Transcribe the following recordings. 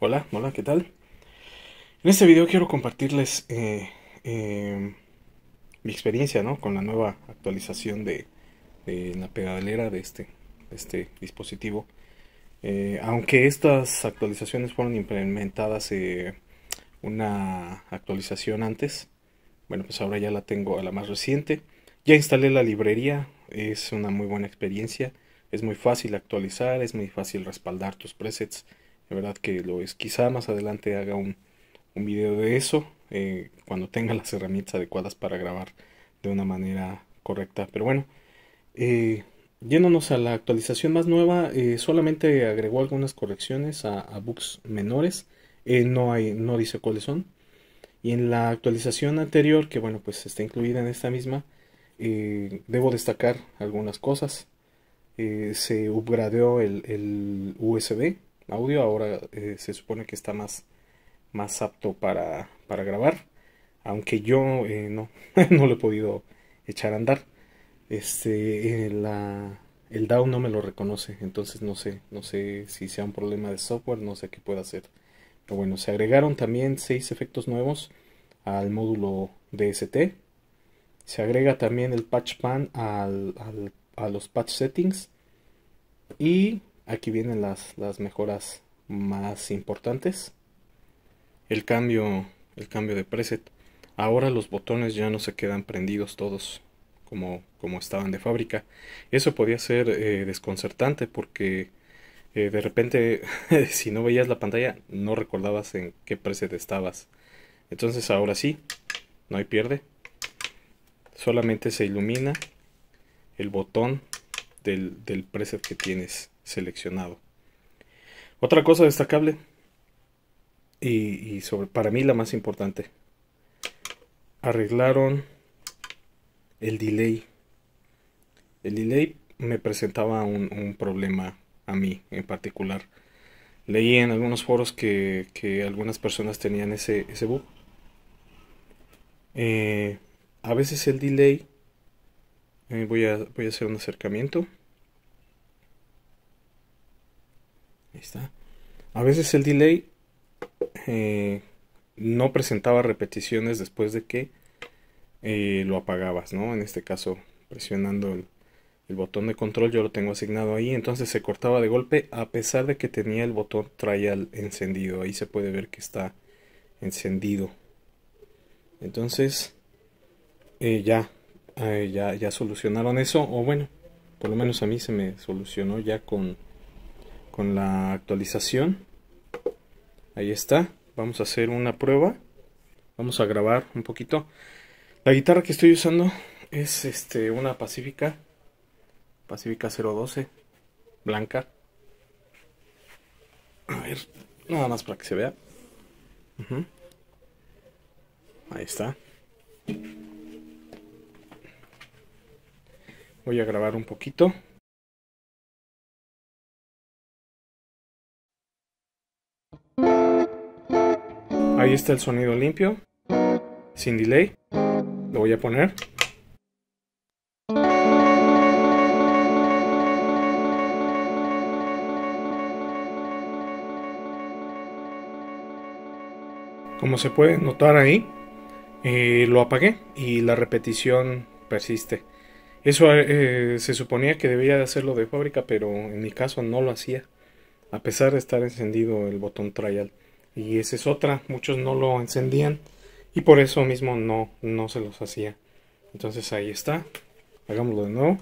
Hola, hola, ¿qué tal? En este video quiero compartirles eh, em, mi experiencia ¿no? con la nueva actualización de, la pedalera de este, este dispositivo. Eh, aunque estas actualizaciones fueron implementadas eh, una actualización antes, bueno, pues ahora ya la tengo a la más reciente. Ya instalé la librería, es una muy buena experiencia, es muy fácil actualizar, es muy fácil respaldar tus presets de verdad que lo es. Quizá más adelante haga un, un video de eso, eh, cuando tenga las herramientas adecuadas para grabar de una manera correcta. Pero bueno, eh, yéndonos a la actualización más nueva, eh, solamente agregó algunas correcciones a, bugs menores. no, hay, no dice cuáles son. Y en la actualización anterior, que bueno, pues está incluida en esta misma, debo destacar algunas cosas. se upgradeó el, el, USB audio. Ahora eh, se supone que está más, más apto para, para grabar. Aunque yo eh, no, no lo he podido echar a andar. Este, eh, el DAO no me lo reconoce. Entonces no sé, no sé si sea un problema de software, no sé qué pueda hacer. Pero bueno, se agregaron también seis efectos nuevos al módulo DST. Se agrega también el patch pan al, a los patch settings. Y Aquí vienen las, las mejoras más importantes. El cambio, el cambio de preset. Ahora los botones ya no se quedan prendidos todos como, como estaban de fábrica. Eso podía ser eh, desconcertante porque eh, de repente si no veías la pantalla no recordabas en qué preset estabas. Entonces ahora sí, no hay pierde. Solamente se ilumina el botón del, del preset que tienes seleccionado. Otra cosa destacable y, sobre, para mí la más importante, arreglaron el delay. El delay me presentaba un, problema a mí en particular. Leí en algunos foros que, que algunas personas tenían ese, ese bug. Eh, a veces el delay voy, a, hacer un acercamiento. Ahí está. A veces el delay eh, no presentaba repeticiones después de que eh, lo apagabas, ¿no? En este caso, presionando el, botón de control, yo lo tengo asignado ahí, entonces se cortaba de golpe a pesar de que tenía el botón trial encendido. Ahí se puede ver que está encendido. Entonces, eh, ya, eh, ya, ya solucionaron eso, o bueno, por lo menos a mí se me solucionó ya con, con la actualización. Ahí está, vamos a hacer una prueba, vamos a grabar un poquito. La guitarra que estoy usando es este, una pacífica pacífica 012, blanca. A ver, nada más para que se vea. Ahí está. Voy a grabar un poquito. Ahí está el sonido limpio, sin delay. Lo voy a poner. Como se puede notar ahí, eh, lo apagué y la repetición persiste. Eso eh, se suponía que debía de hacerlo de fábrica, pero en mi caso no lo hacía, a pesar de estar encendido el botón trial. Y esa es otra, muchos no lo encendían y por eso mismo no, no se los hacía. Entonces ahí está, hagámoslo de nuevo.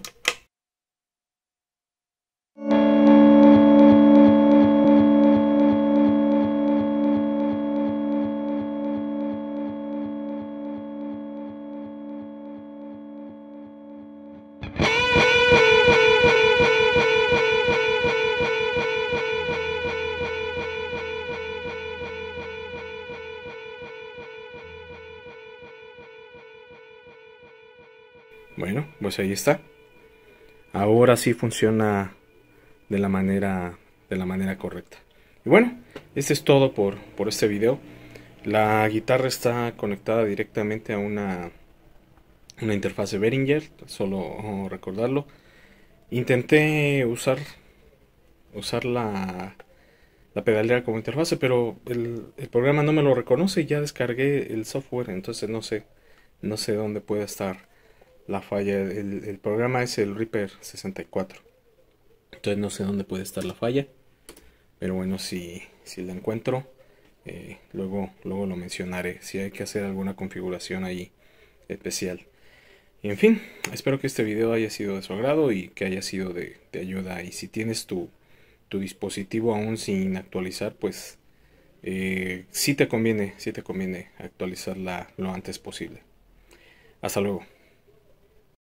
Bueno, pues ahí está. Ahora sí funciona de la manera, de la manera correcta. Y bueno, este es todo por, este video. La guitarra está conectada directamente a una, una interfaz de Behringer, solo oh, recordarlo. Intenté usar, usar la, la pedalera como interfase, pero el, programa no me lo reconoce y ya descargué el software, entonces no sé, no sé dónde puede estar la falla. El, programa es el Reaper 64. Entonces no sé dónde puede estar la falla. Pero bueno, si, si la encuentro, eh, luego, luego lo mencionaré. Si hay que hacer alguna configuración ahí especial. Y en fin, espero que este video haya sido de su agrado y que haya sido de, ayuda. Y si tienes tu, tu, dispositivo aún sin actualizar, pues eh, si te conviene, si te conviene actualizarla lo antes posible. Hasta luego.